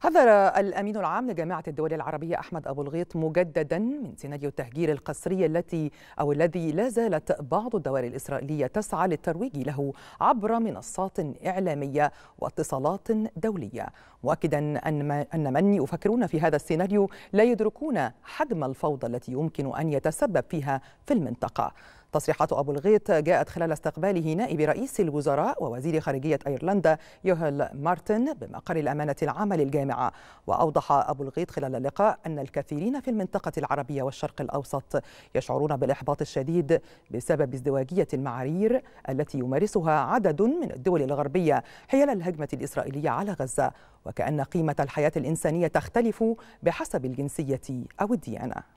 حذر الأمين العام لجامعة الدول العربية أحمد أبو الغيط مجددا من سيناريو التهجير القسري التي أو الذي لا زالت بعض الدول الإسرائيلية تسعى للترويج له عبر منصات إعلامية واتصالات دولية مؤكدا أن, أن من يفكرون في هذا السيناريو لا يدركون حجم الفوضى التي يمكن أن يتسبب فيها في المنطقة تصريحات أبو الغيط جاءت خلال استقباله نائب رئيس الوزراء ووزير خارجية أيرلندا يوهل مارتن بمقر الأمانة العامة للجامعة وأوضح أبو الغيط خلال اللقاء أن الكثيرين في المنطقة العربية والشرق الأوسط يشعرون بالإحباط الشديد بسبب ازدواجية المعايير التي يمارسها عدد من الدول الغربية حيال الهجمة الإسرائيلية على غزة وكأن قيمة الحياة الإنسانية تختلف بحسب الجنسية أو الديانة